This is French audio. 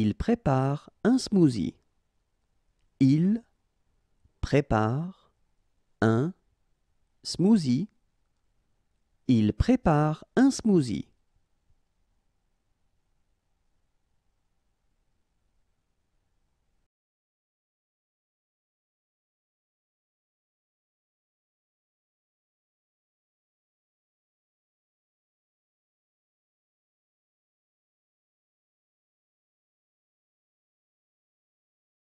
Il prépare un smoothie. Il prépare un smoothie. Il prépare un smoothie.